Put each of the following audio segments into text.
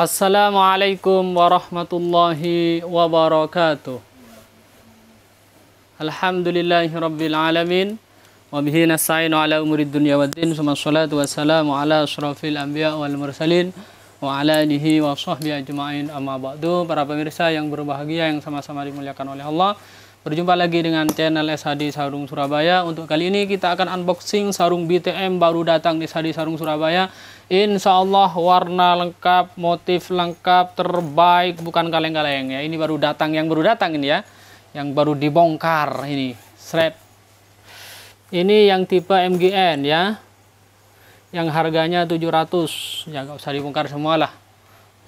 السلام عليكم ورحمة الله وبركاته الحمد لله رب العالمين وبه نستعين على أمور الدنيا والدين ثم الصلاة والسلام على أشرف الأنبياء والمرسلين وعلى آله وصحبه أجمعين أما بعد para pemirsa yang berbahagia yang sama-sama dimuliakan oleh Allah Berjumpa lagi dengan channel SHD Sarung Surabaya. Untuk kali ini kita akan unboxing sarung BTM baru datang di SHD Sarung Surabaya. Insya Allah warna lengkap, motif lengkap, terbaik, bukan kaleng-kaleng ya. Ini baru datang, yang baru datang ini ya. Yang baru dibongkar ini, Shred. Ini yang tipe MGN ya. Yang harganya 700, ya nggak usah dibongkar semualah.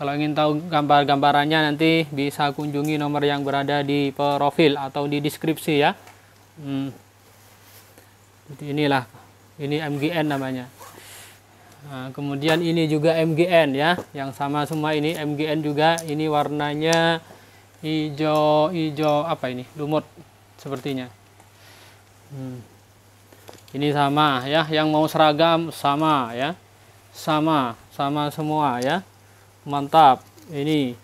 Kalau ingin tahu gambar-gambarannya nanti bisa kunjungi nomor yang berada di profil atau di deskripsi ya. Hmm. Jadi inilah, ini MGN namanya. Nah, kemudian ini juga MGN ya, yang sama semua ini MGN juga. Ini warnanya hijau, hijau apa ini? Lumut sepertinya. Hmm. Ini sama ya, yang mau seragam sama ya, sama, sama semua ya mantap ini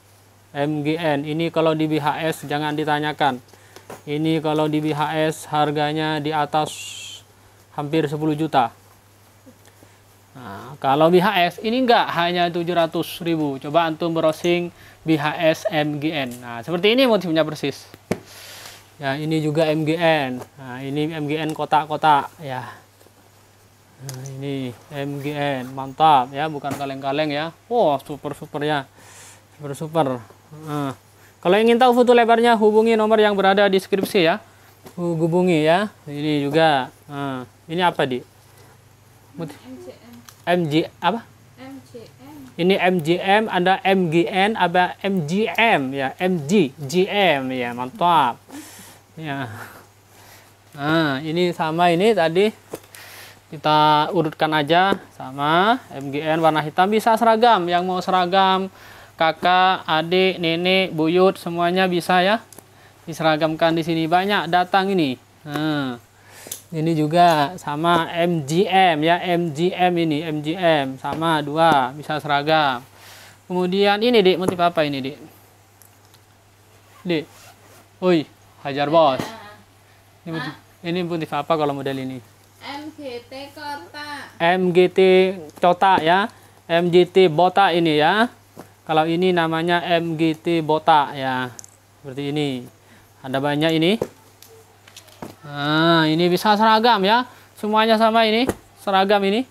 MGN ini kalau di BHS jangan ditanyakan ini kalau di BHS harganya di atas hampir 10 juta nah, kalau BHS ini enggak hanya 700 ribu coba antum browsing BHS MGN nah seperti ini motifnya persis ya ini juga MGN nah ini MGN kotak-kotak ya Nah, ini MGN mantap ya, bukan kaleng-kaleng ya. Wow, super super ya, super super. Nah, kalau ingin tahu foto lebarnya, hubungi nomor yang berada di deskripsi ya. Hubungi ya. Ini juga. Nah, ini apa di? MGM. MG apa? MGM. Ini MGM, ada MGN, ada MGM ya, MG, GM ya, mantap. Ya. Nah, ini sama ini tadi kita urutkan aja sama MGN warna hitam bisa seragam yang mau seragam kakak, adik, nenek, buyut semuanya bisa ya diseragamkan di sini banyak datang ini nah, ini juga sama MGM ya MGM ini MGM sama dua bisa seragam kemudian ini dik motif apa ini dik dik Oi, hajar bos ini motif, ini motif apa kalau model ini MGT Kota. MGT Kota ya. MGT botak ini ya. Kalau ini namanya MGT botak ya. Seperti ini. Ada banyak ini. Nah, ini bisa seragam ya. Semuanya sama ini, seragam ini.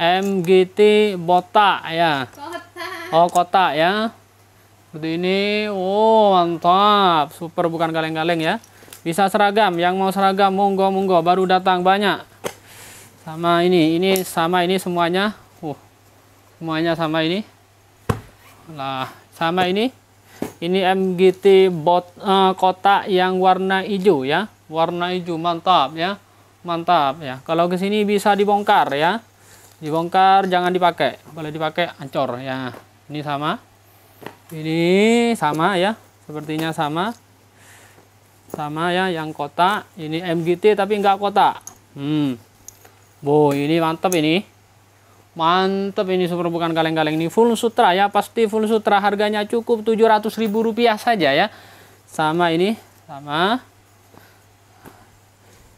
MGT botak ya. Kota. Oh, Kota ya. Seperti ini. Oh, mantap. Super bukan kaleng-kaleng ya. Bisa seragam, yang mau seragam monggo monggo baru datang banyak. Sama ini, ini sama ini semuanya. Uh. Semuanya sama ini. Nah, sama ini. Ini MGT bot uh, kotak yang warna hijau ya. Warna hijau mantap ya. Mantap ya. Kalau kesini bisa dibongkar ya. Dibongkar jangan dipakai. boleh dipakai ancor ya. Ini sama. Ini sama ya. Sepertinya sama sama ya yang kotak ini MGT tapi enggak kotak hmm boh, ini mantep ini mantep ini super bukan kaleng-kaleng ini full sutra ya pasti full sutra harganya cukup ratus ribu rupiah saja ya sama ini sama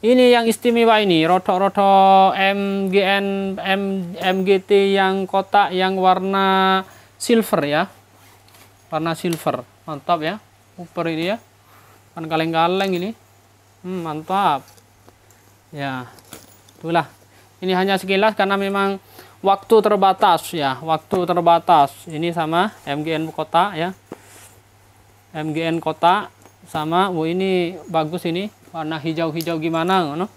ini yang istimewa ini roto-roto MGN M, MGT yang kotak yang warna silver ya warna silver mantap ya super ini ya kan kaleng-kaleng ini hmm, mantap ya itulah ini hanya sekilas karena memang waktu terbatas ya waktu terbatas ini sama MGN kota ya MGN kota sama oh ini bagus ini warna hijau-hijau gimana no?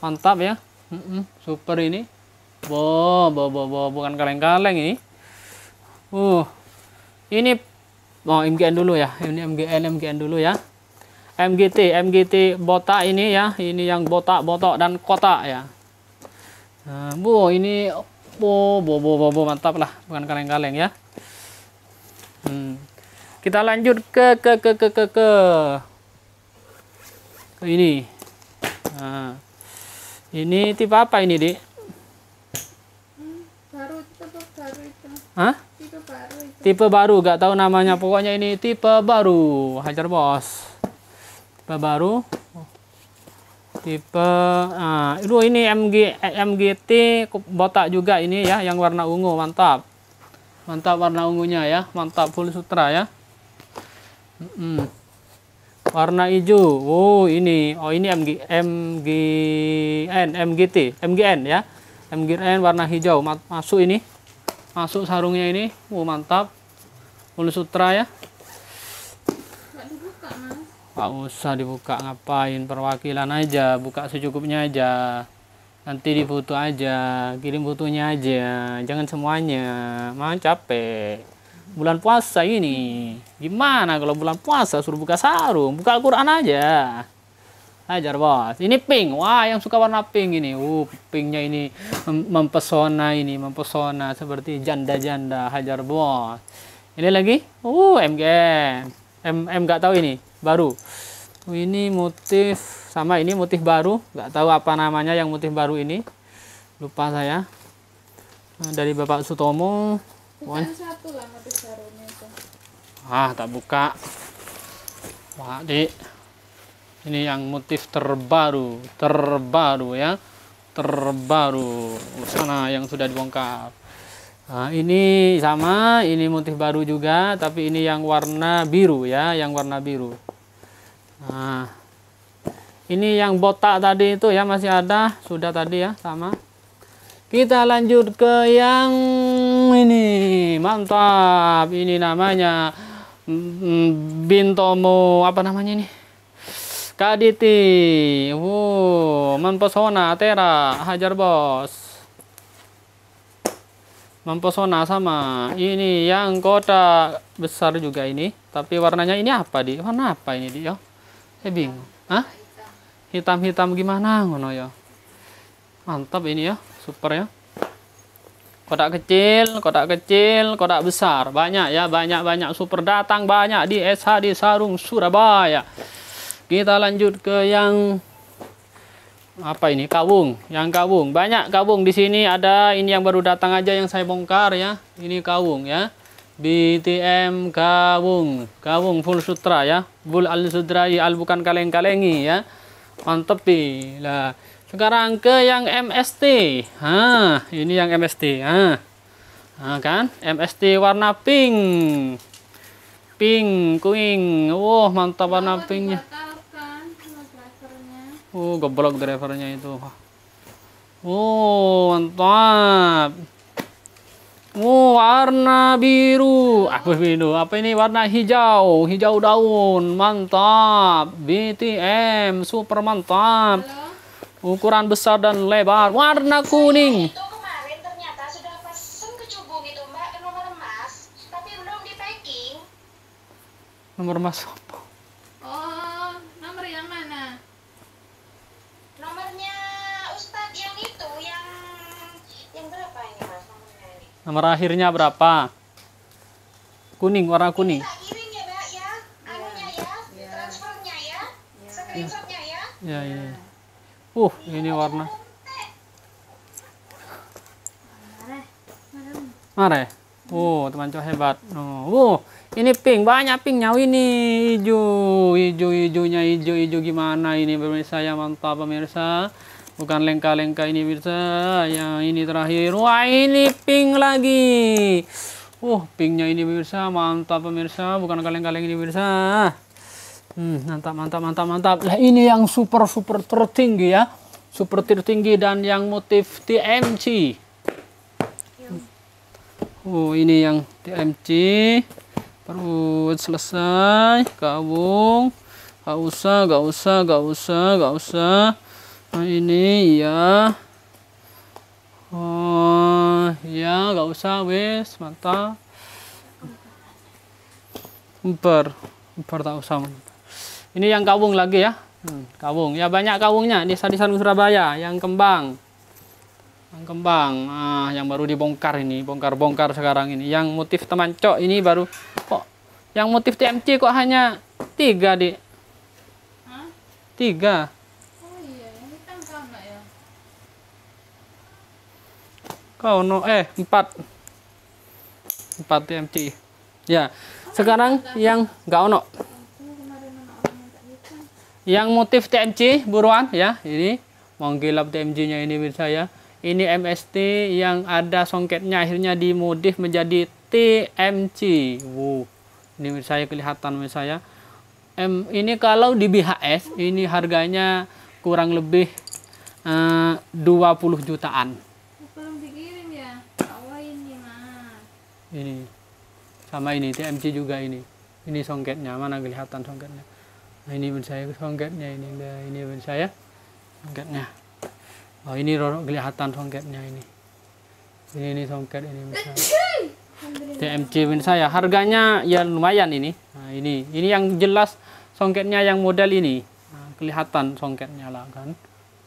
mantap ya mm -mm, super ini bo bo bo, bo. bukan kaleng-kaleng ini uh ini oh MGN dulu ya ini MGN MGN dulu ya MGT MGT botak ini ya ini yang botak-botak dan kotak ya nah, bu ini bo bo bo bo, bo mantap lah bukan kaleng-kaleng ya hmm. kita lanjut ke ke ke ke ke ke, ke ini nah. ini tipe apa ini di? Hmm, baru tipe baru itu Hah? tipe baru itu. tipe baru gak tahu namanya pokoknya ini tipe baru hajar bos baru tipe nah, itu ini MG eh, MGT botak juga ini ya yang warna ungu mantap mantap warna ungunya ya mantap full sutra ya mm warna hijau oh ini oh ini MG MGN MGT MGN ya MGN warna hijau masuk ini masuk sarungnya ini oh mantap full sutra ya nggak usah dibuka ngapain perwakilan aja buka secukupnya aja nanti difoto aja kirim fotonya aja jangan semuanya mah capek bulan puasa ini gimana kalau bulan puasa suruh buka sarung buka quran aja ajar bos ini pink wah yang suka warna pink ini uh pinknya ini mem mempesona ini mempesona seperti janda-janda hajar bos ini lagi uh MGM M M nggak tahu ini baru ini motif sama ini motif baru nggak tahu apa namanya yang motif baru ini lupa saya nah, dari Bapak Sutomo Bukan ah tak buka Wah, dek. Ini yang motif terbaru, terbaru ya. Terbaru. Sana yang sudah dibongkar. Nah, ini sama, ini motif baru juga, tapi ini yang warna biru ya, yang warna biru. Nah, ini yang botak tadi itu ya masih ada, sudah tadi ya, sama. Kita lanjut ke yang ini, mantap. Ini namanya mm, Bintomo, apa namanya ini? Kaditi, wow, mempesona, Tera, hajar bos mempesona sama ini yang kota besar juga ini tapi warnanya ini apa di warna apa ini dia? yo saya eh, bingung ah hitam hitam gimana ngono ya mantap ini ya super ya kotak kecil kotak kecil kotak besar banyak ya banyak banyak super datang banyak di SH di Sarung Surabaya kita lanjut ke yang apa ini kawung yang kawung banyak kawung di sini ada ini yang baru datang aja yang saya bongkar ya ini kawung ya BTM kawung kawung full sutra ya full al ya al bukan kaleng kalengi ya on lah sekarang ke yang MST ah ini yang MST ah ha kan MST warna pink pink kuing wow mantap warna pinknya Oh, goblok drivernya itu. Oh, mantap. Oh, warna biru. Apa biru? Apa ini warna hijau? Hijau daun. Mantap. BTM super mantap. Ukuran besar dan lebar. Warna kuning. nomor masuk. Nomor akhirnya berapa? Kuning, warna kuning. Ya ya. Ya, ya, ya. Uh, iya, ini warna. Mare. Oh, uh, teman cowok hebat. Oh, uh, ini pink, banyak pink nyawi Hijau, hijau, hijaunya hijau, hijau gimana ini pemirsa ya mantap pemirsa. Bukan lengka-lengka ini bisa Yang ini terakhir. Wah ini pink lagi. Uh pinknya ini pemirsa. Mantap pemirsa. Bukan kaleng-kaleng ini pemirsa. Hmm, mantap, mantap, mantap, mantap. Nah ini yang super super tertinggi ya. Super tertinggi dan yang motif TMC. Oh ini yang TMC. Perut selesai. kabung, Gak usah, gak usah, gak usah, gak usah nah, ini ya oh ya nggak usah wes mata ber ber tak usah ini yang kawung lagi ya hmm, kawung ya banyak kawungnya di desa Surabaya yang kembang yang kembang ah yang baru dibongkar ini bongkar bongkar sekarang ini yang motif teman cok ini baru kok yang motif TMC kok hanya tiga di tiga Kau no eh empat empat TMC. Ya. Sekarang yang nggak ono. Yang motif TMC buruan ya ini mengkilap TMC-nya ini bisa ya. Ini MST yang ada songketnya akhirnya dimodif menjadi TMC. Wow. Ini misalnya kelihatan misalnya. M ini kalau di BHS ini harganya kurang lebih eh, uh, 20 jutaan ini sama ini TMC juga ini ini songketnya mana kelihatan songketnya nah, ini pun saya songketnya ini nah, ini pun saya songketnya oh ini kelihatan songketnya ini ini ini songket ini TMC pun saya harganya ya lumayan ini nah, ini ini yang jelas songketnya yang model ini nah, kelihatan songketnya lah kan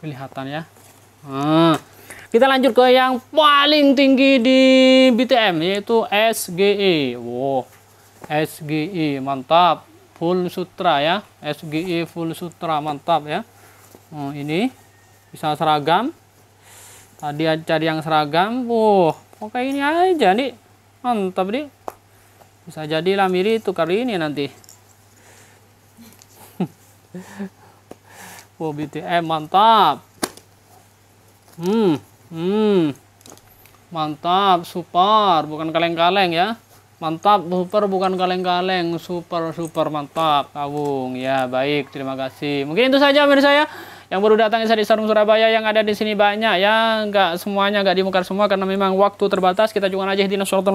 kelihatan ya ah kita lanjut ke yang paling tinggi di BTM yaitu SGE. Wow. SGE mantap. Full sutra ya. SGE full sutra mantap ya. Oh, ini bisa seragam. Tadi cari yang seragam. Wow, oke ini aja nih. Mantap nih. Bisa jadi lamiri itu kali ini nanti. wow, BTM mantap. Hmm. Hmm, mantap, super, bukan kaleng-kaleng ya. Mantap, super, bukan kaleng-kaleng, super, super, mantap, kawung. Ya, baik, terima kasih. Mungkin itu saja menurut saya yang baru datang di Sarung Surabaya yang ada di sini banyak ya nggak semuanya nggak dimukar semua karena memang waktu terbatas kita juga aja di Nasrul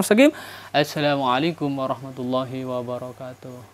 Assalamualaikum warahmatullahi wabarakatuh